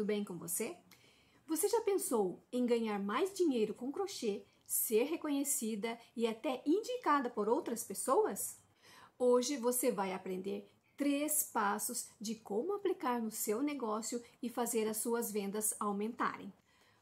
tudo bem com você? Você já pensou em ganhar mais dinheiro com crochê, ser reconhecida e até indicada por outras pessoas? Hoje você vai aprender três passos de como aplicar no seu negócio e fazer as suas vendas aumentarem.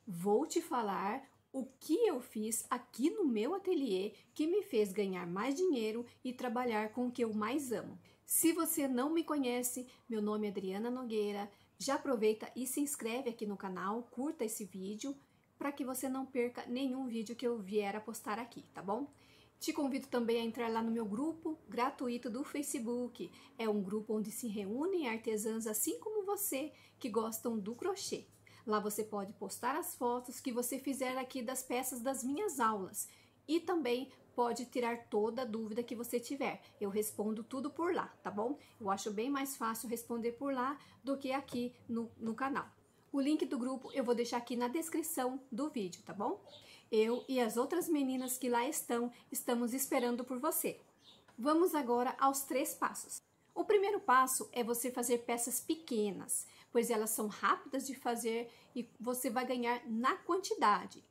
Vou te falar o que eu fiz aqui no meu ateliê que me fez ganhar mais dinheiro e trabalhar com o que eu mais amo. Se você não me conhece, meu nome é Adriana Nogueira, já aproveita e se inscreve aqui no canal, curta esse vídeo para que você não perca nenhum vídeo que eu vier a postar aqui, tá bom? Te convido também a entrar lá no meu grupo gratuito do Facebook. É um grupo onde se reúnem artesãs assim como você que gostam do crochê. Lá você pode postar as fotos que você fizer aqui das peças das minhas aulas e também pode tirar toda dúvida que você tiver. Eu respondo tudo por lá, tá bom? Eu acho bem mais fácil responder por lá do que aqui no, no canal. O link do grupo eu vou deixar aqui na descrição do vídeo, tá bom? Eu e as outras meninas que lá estão, estamos esperando por você. Vamos agora aos três passos. O primeiro passo é você fazer peças pequenas, pois elas são rápidas de fazer e você vai ganhar na quantidade.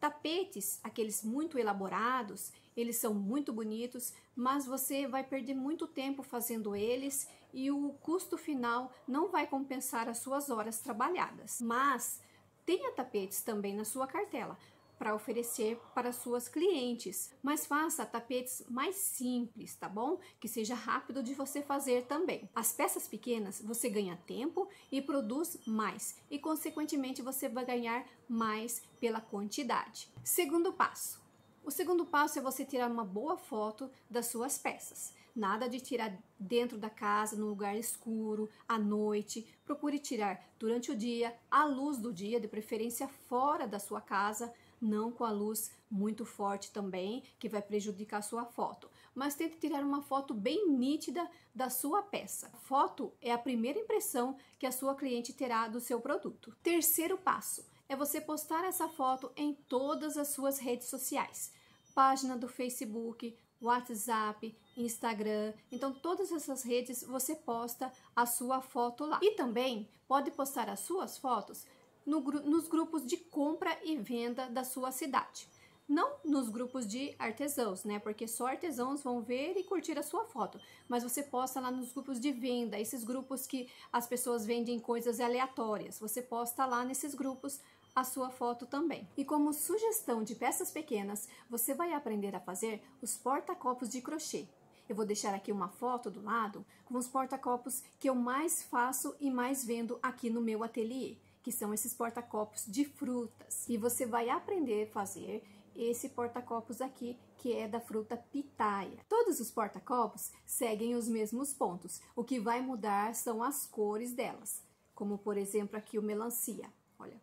Tapetes, aqueles muito elaborados, eles são muito bonitos, mas você vai perder muito tempo fazendo eles e o custo final não vai compensar as suas horas trabalhadas. Mas tenha tapetes também na sua cartela para oferecer para suas clientes. Mas faça tapetes mais simples, tá bom? Que seja rápido de você fazer também. As peças pequenas você ganha tempo e produz mais, e consequentemente você vai ganhar mais pela quantidade. Segundo passo. O segundo passo é você tirar uma boa foto das suas peças. Nada de tirar dentro da casa, num lugar escuro, à noite. Procure tirar durante o dia, à luz do dia, de preferência fora da sua casa, não com a luz muito forte também, que vai prejudicar a sua foto. Mas tente tirar uma foto bem nítida da sua peça. foto é a primeira impressão que a sua cliente terá do seu produto. Terceiro passo é você postar essa foto em todas as suas redes sociais. Página do Facebook, WhatsApp, Instagram. Então, todas essas redes você posta a sua foto lá. E também pode postar as suas fotos no, nos grupos de compra e venda da sua cidade. Não nos grupos de artesãos, né? Porque só artesãos vão ver e curtir a sua foto. Mas você posta lá nos grupos de venda, esses grupos que as pessoas vendem coisas aleatórias. Você posta lá nesses grupos a sua foto também. E como sugestão de peças pequenas, você vai aprender a fazer os porta-copos de crochê. Eu vou deixar aqui uma foto do lado com os porta-copos que eu mais faço e mais vendo aqui no meu ateliê, que são esses porta-copos de frutas. E você vai aprender a fazer esse porta-copos aqui, que é da fruta pitaia. Todos os porta-copos seguem os mesmos pontos. O que vai mudar são as cores delas, como por exemplo aqui o melancia. Olha,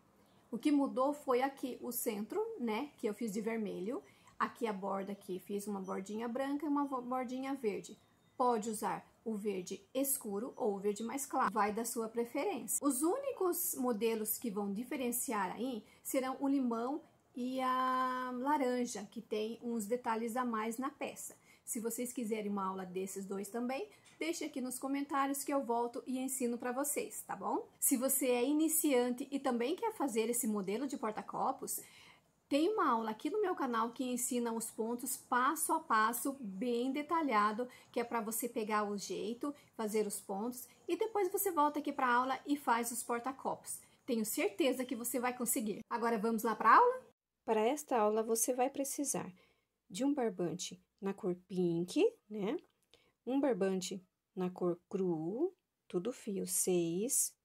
o que mudou foi aqui o centro, né, que eu fiz de vermelho, Aqui a borda aqui, fiz uma bordinha branca e uma bordinha verde. Pode usar o verde escuro ou o verde mais claro, vai da sua preferência. Os únicos modelos que vão diferenciar aí serão o limão e a laranja, que tem uns detalhes a mais na peça. Se vocês quiserem uma aula desses dois também, deixe aqui nos comentários que eu volto e ensino para vocês, tá bom? Se você é iniciante e também quer fazer esse modelo de porta-copos, tem uma aula aqui no meu canal que ensina os pontos passo a passo, bem detalhado, que é para você pegar o jeito, fazer os pontos e depois você volta aqui para a aula e faz os porta-copos. Tenho certeza que você vai conseguir. Agora vamos lá para a aula? Para esta aula você vai precisar de um barbante na cor pink, né? Um barbante na cor cru, tudo fio 6,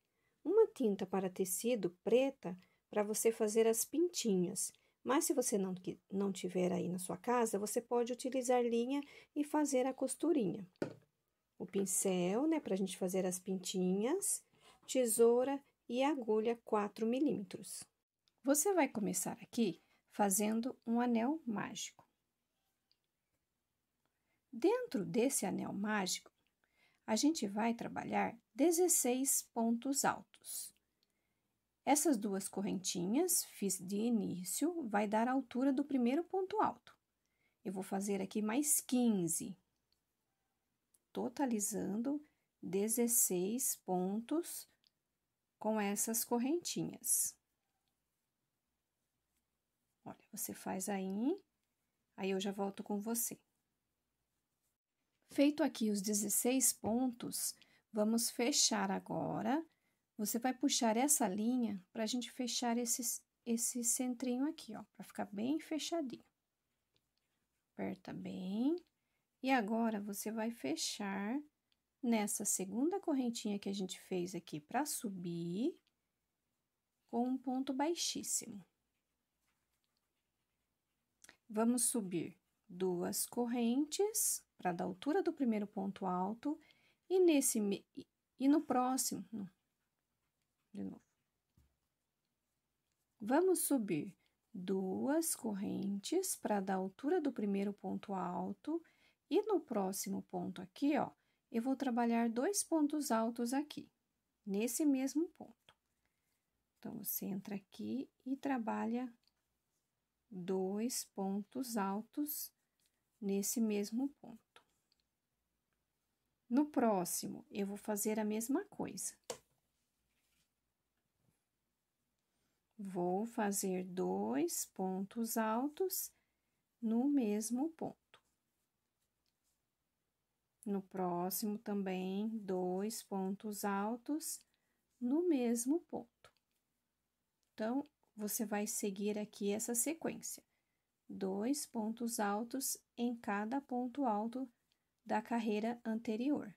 uma tinta para tecido preta para você fazer as pintinhas mas se você não, não tiver aí na sua casa, você pode utilizar linha e fazer a costurinha. O pincel, né, para a gente fazer as pintinhas, tesoura e agulha 4 milímetros. Você vai começar aqui fazendo um anel mágico. Dentro desse anel mágico, a gente vai trabalhar 16 pontos altos. Essas duas correntinhas, fiz de início, vai dar a altura do primeiro ponto alto. Eu vou fazer aqui mais 15, totalizando 16 pontos com essas correntinhas. Olha, você faz aí, aí eu já volto com você. Feito aqui os 16 pontos, vamos fechar agora você vai puxar essa linha para a gente fechar esse, esse centrinho aqui, ó, para ficar bem fechadinho. Aperta bem. E agora, você vai fechar nessa segunda correntinha que a gente fez aqui para subir, com um ponto baixíssimo. Vamos subir duas correntes para dar altura do primeiro ponto alto e nesse e no próximo, de novo. Vamos subir duas correntes para dar altura do primeiro ponto alto e no próximo ponto aqui, ó, eu vou trabalhar dois pontos altos aqui, nesse mesmo ponto. Então, você entra aqui e trabalha dois pontos altos nesse mesmo ponto. No próximo, eu vou fazer a mesma coisa. Vou fazer dois pontos altos no mesmo ponto. No próximo, também, dois pontos altos no mesmo ponto. Então, você vai seguir aqui essa sequência. Dois pontos altos em cada ponto alto da carreira anterior.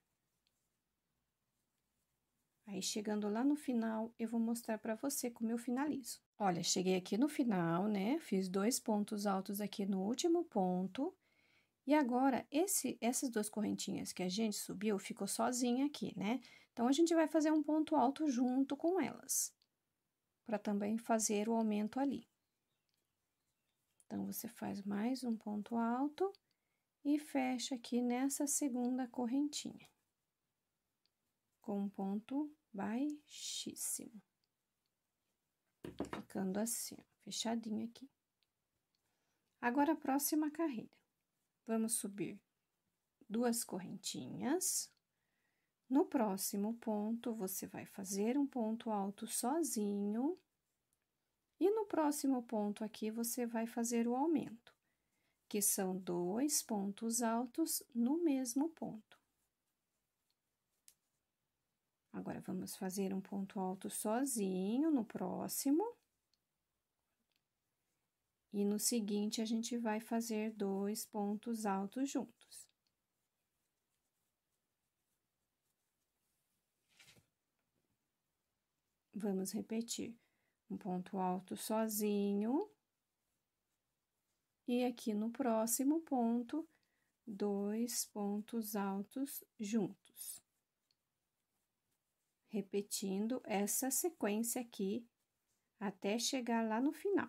Aí, chegando lá no final, eu vou mostrar para você como eu finalizo. Olha, cheguei aqui no final, né? Fiz dois pontos altos aqui no último ponto. E agora, esse, essas duas correntinhas que a gente subiu, ficou sozinha aqui, né? Então, a gente vai fazer um ponto alto junto com elas, para também fazer o aumento ali. Então, você faz mais um ponto alto e fecha aqui nessa segunda correntinha com um ponto baixíssimo. Ficando assim, fechadinho aqui. Agora, a próxima carreira. Vamos subir duas correntinhas. No próximo ponto, você vai fazer um ponto alto sozinho. E no próximo ponto aqui, você vai fazer o aumento, que são dois pontos altos no mesmo ponto. Agora, vamos fazer um ponto alto sozinho no próximo. E no seguinte, a gente vai fazer dois pontos altos juntos. Vamos repetir. Um ponto alto sozinho. E aqui no próximo ponto, dois pontos altos juntos repetindo essa sequência aqui até chegar lá no final.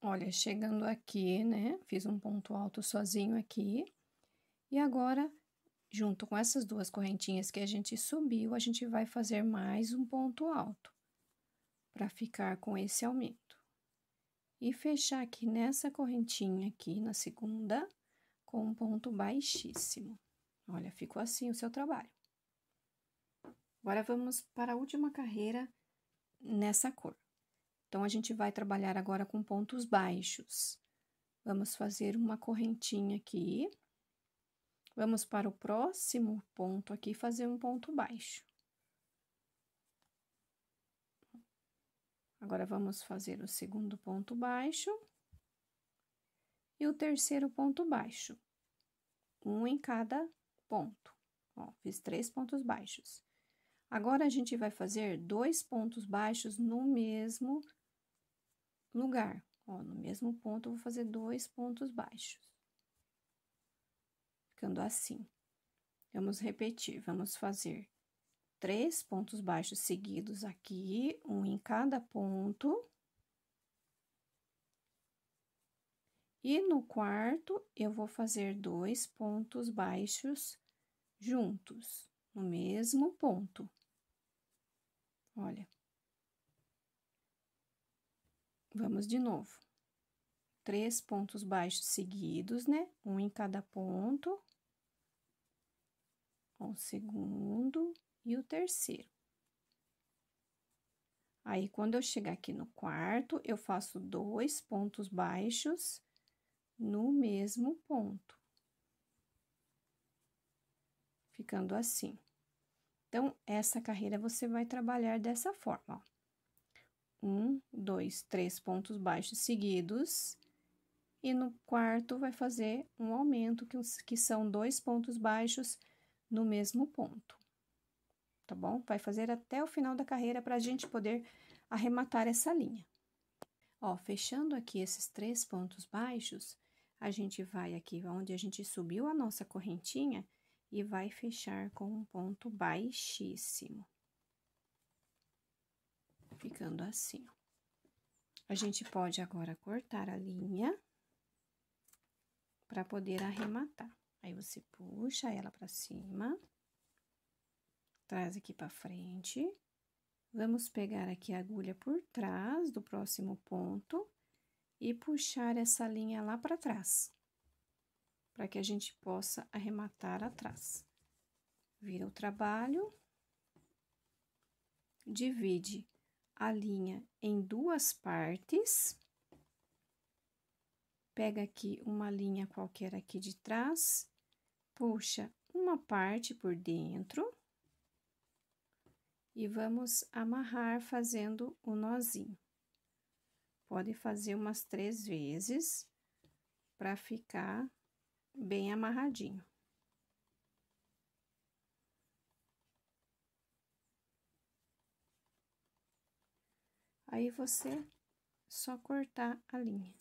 Olha, chegando aqui, né, fiz um ponto alto sozinho aqui. E agora, junto com essas duas correntinhas que a gente subiu, a gente vai fazer mais um ponto alto. para ficar com esse aumento. E fechar aqui nessa correntinha aqui, na segunda, com um ponto baixíssimo. Olha, ficou assim o seu trabalho. Agora vamos para a última carreira nessa cor. Então, a gente vai trabalhar agora com pontos baixos. Vamos fazer uma correntinha aqui. Vamos para o próximo ponto aqui, fazer um ponto baixo. Agora, vamos fazer o segundo ponto baixo. E o terceiro ponto baixo. Um em cada ponto. Ó, fiz três pontos baixos. Agora, a gente vai fazer dois pontos baixos no mesmo lugar. Ó, no mesmo ponto, eu vou fazer dois pontos baixos. Ficando assim. Vamos repetir, vamos fazer três pontos baixos seguidos aqui, um em cada ponto. E no quarto, eu vou fazer dois pontos baixos juntos, no mesmo ponto. Olha. Vamos de novo. Três pontos baixos seguidos, né? Um em cada ponto. O segundo e o terceiro. Aí, quando eu chegar aqui no quarto, eu faço dois pontos baixos no mesmo ponto. Ficando assim. Então, essa carreira você vai trabalhar dessa forma, ó. Um, dois, três pontos baixos seguidos. E no quarto, vai fazer um aumento, que, que são dois pontos baixos no mesmo ponto. Tá bom? Vai fazer até o final da carreira para a gente poder arrematar essa linha. Ó, fechando aqui esses três pontos baixos, a gente vai aqui onde a gente subiu a nossa correntinha e vai fechar com um ponto baixíssimo. Ficando assim. A gente pode agora cortar a linha para poder arrematar. Aí, você puxa ela para cima, traz aqui para frente. Vamos pegar aqui a agulha por trás do próximo ponto e puxar essa linha lá para trás para que a gente possa arrematar atrás. Vira o trabalho, divide a linha em duas partes, pega aqui uma linha qualquer aqui de trás, puxa uma parte por dentro e vamos amarrar fazendo o um nozinho. Pode fazer umas três vezes para ficar bem amarradinho. Aí, você só cortar a linha.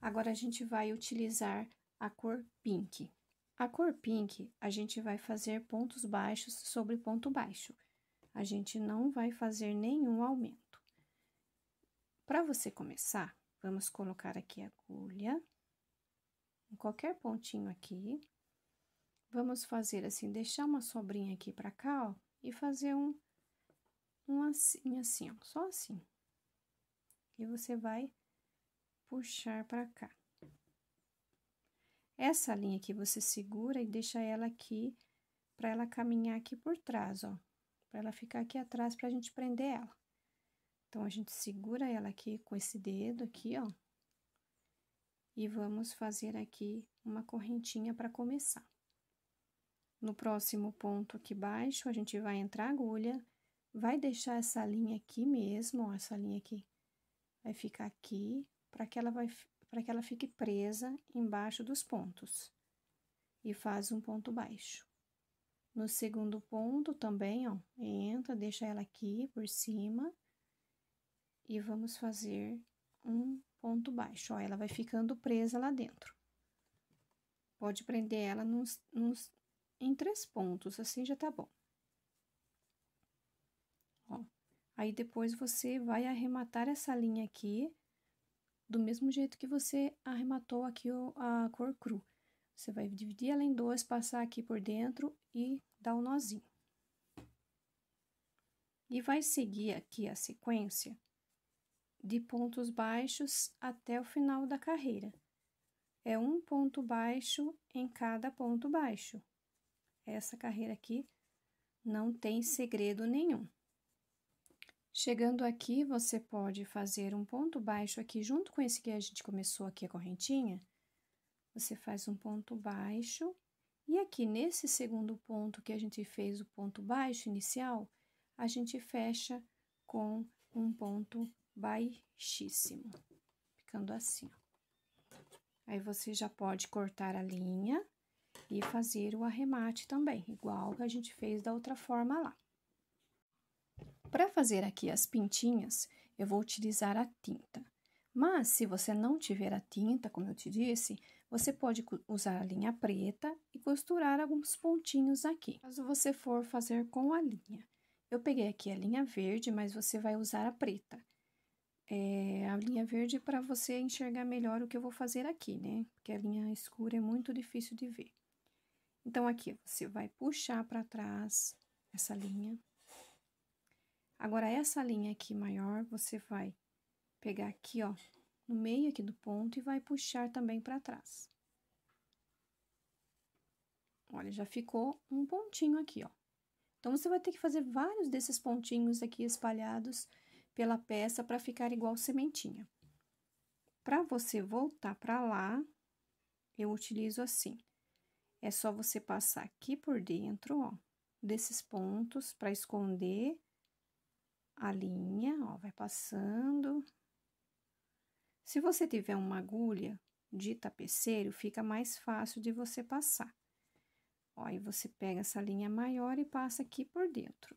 Agora, a gente vai utilizar a cor pink. A cor pink, a gente vai fazer pontos baixos sobre ponto baixo. A gente não vai fazer nenhum aumento. Para você começar, vamos colocar aqui a agulha qualquer pontinho aqui. Vamos fazer assim, deixar uma sobrinha aqui pra cá, ó, e fazer um, um assim, assim, ó, só assim. E você vai puxar pra cá. Essa linha aqui você segura e deixa ela aqui, pra ela caminhar aqui por trás, ó. Pra ela ficar aqui atrás pra gente prender ela. Então, a gente segura ela aqui com esse dedo aqui, ó e vamos fazer aqui uma correntinha para começar. No próximo ponto aqui baixo, a gente vai entrar a agulha, vai deixar essa linha aqui mesmo, ó, essa linha aqui vai ficar aqui, para que ela vai para que ela fique presa embaixo dos pontos. E faz um ponto baixo. No segundo ponto também, ó, entra, deixa ela aqui por cima e vamos fazer um ponto baixo, ó, ela vai ficando presa lá dentro. Pode prender ela nos, nos, em três pontos, assim já tá bom. Ó, aí depois você vai arrematar essa linha aqui, do mesmo jeito que você arrematou aqui a cor cru. Você vai dividir ela em dois, passar aqui por dentro e dar o um nozinho. E vai seguir aqui a sequência de pontos baixos até o final da carreira. É um ponto baixo em cada ponto baixo. Essa carreira aqui não tem segredo nenhum. Chegando aqui, você pode fazer um ponto baixo aqui junto com esse que a gente começou aqui a correntinha. Você faz um ponto baixo e aqui nesse segundo ponto que a gente fez o ponto baixo inicial, a gente fecha com um ponto baixíssimo, ficando assim. Aí, você já pode cortar a linha e fazer o arremate também, igual que a gente fez da outra forma lá. Para fazer aqui as pintinhas, eu vou utilizar a tinta. Mas, se você não tiver a tinta, como eu te disse, você pode usar a linha preta e costurar alguns pontinhos aqui, caso você for fazer com a linha. Eu peguei aqui a linha verde, mas você vai usar a preta é, a linha verde para você enxergar melhor o que eu vou fazer aqui, né? Porque a linha escura é muito difícil de ver. Então, aqui, você vai puxar para trás essa linha. Agora, essa linha aqui maior, você vai pegar aqui, ó, no meio aqui do ponto e vai puxar também para trás. Olha, já ficou um pontinho aqui, ó. Então, você vai ter que fazer vários desses pontinhos aqui espalhados pela peça para ficar igual sementinha. Para você voltar para lá, eu utilizo assim. É só você passar aqui por dentro, ó, desses pontos para esconder a linha, ó, vai passando. Se você tiver uma agulha de tapeceiro, fica mais fácil de você passar. Ó, aí você pega essa linha maior e passa aqui por dentro.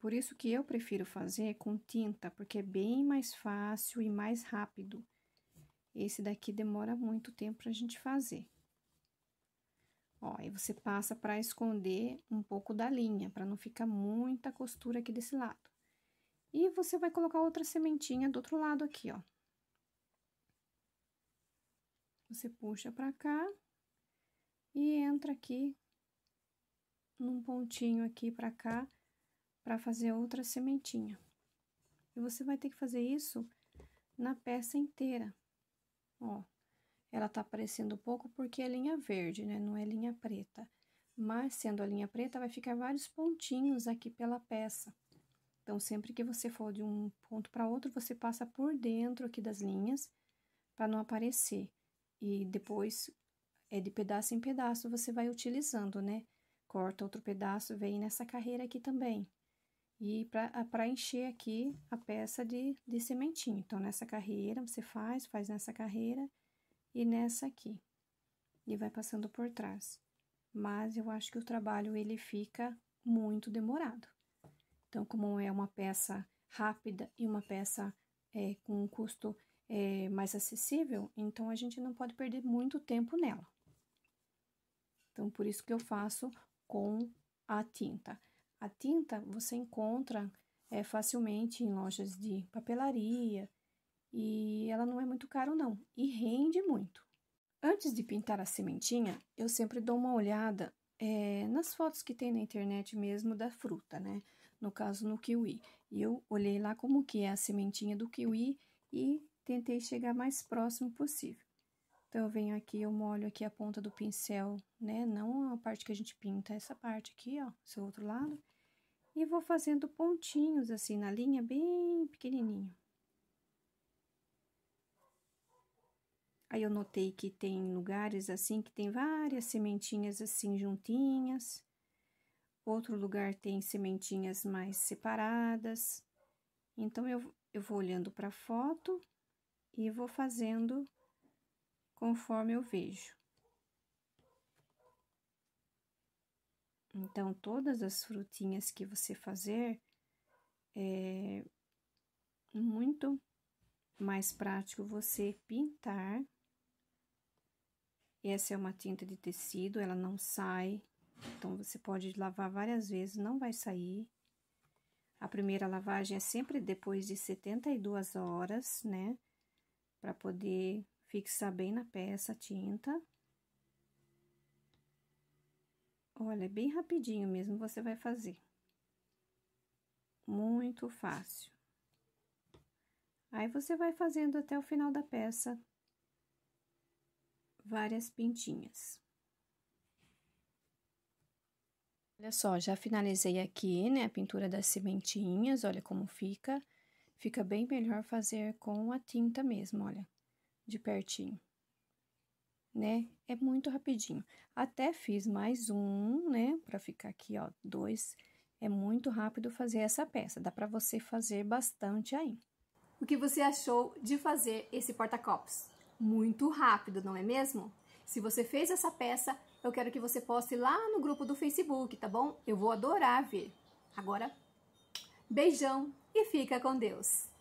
Por isso que eu prefiro fazer com tinta, porque é bem mais fácil e mais rápido. Esse daqui demora muito tempo pra gente fazer. Ó, aí você passa para esconder um pouco da linha, para não ficar muita costura aqui desse lado. E você vai colocar outra sementinha do outro lado aqui, ó. Você puxa pra cá e entra aqui num pontinho aqui pra cá para fazer outra sementinha. E você vai ter que fazer isso na peça inteira. Ó, ela tá aparecendo pouco porque é linha verde, né? Não é linha preta. Mas, sendo a linha preta, vai ficar vários pontinhos aqui pela peça. Então, sempre que você for de um ponto para outro, você passa por dentro aqui das linhas, para não aparecer. E depois, é de pedaço em pedaço, você vai utilizando, né? Corta outro pedaço, vem nessa carreira aqui também. E para ah, encher aqui a peça de, de sementinho. Então, nessa carreira, você faz, faz nessa carreira e nessa aqui. E vai passando por trás. Mas, eu acho que o trabalho, ele fica muito demorado. Então, como é uma peça rápida e uma peça é, com um custo é, mais acessível, então, a gente não pode perder muito tempo nela. Então, por isso que eu faço com a tinta. A tinta você encontra é, facilmente em lojas de papelaria e ela não é muito cara não e rende muito. Antes de pintar a sementinha, eu sempre dou uma olhada é, nas fotos que tem na internet mesmo da fruta, né? No caso, no kiwi. E eu olhei lá como que é a sementinha do kiwi e tentei chegar mais próximo possível. Então, eu venho aqui, eu molho aqui a ponta do pincel, né? Não a parte que a gente pinta, essa parte aqui, ó, esse outro lado. E vou fazendo pontinhos, assim, na linha, bem pequenininho. Aí, eu notei que tem lugares, assim, que tem várias sementinhas, assim, juntinhas. Outro lugar tem sementinhas mais separadas. Então, eu, eu vou olhando pra foto e vou fazendo conforme eu vejo. Então, todas as frutinhas que você fazer, é muito mais prático você pintar. Essa é uma tinta de tecido, ela não sai, então você pode lavar várias vezes, não vai sair. A primeira lavagem é sempre depois de 72 horas, né? Para poder fixar bem na peça a tinta. Olha, é bem rapidinho mesmo você vai fazer. Muito fácil. Aí, você vai fazendo até o final da peça várias pintinhas. Olha só, já finalizei aqui, né, a pintura das sementinhas, olha como fica. Fica bem melhor fazer com a tinta mesmo, olha de pertinho, né? É muito rapidinho. Até fiz mais um, né? Pra ficar aqui, ó, dois. É muito rápido fazer essa peça, dá pra você fazer bastante aí. O que você achou de fazer esse porta-copos? Muito rápido, não é mesmo? Se você fez essa peça, eu quero que você poste lá no grupo do Facebook, tá bom? Eu vou adorar ver. Agora, beijão e fica com Deus!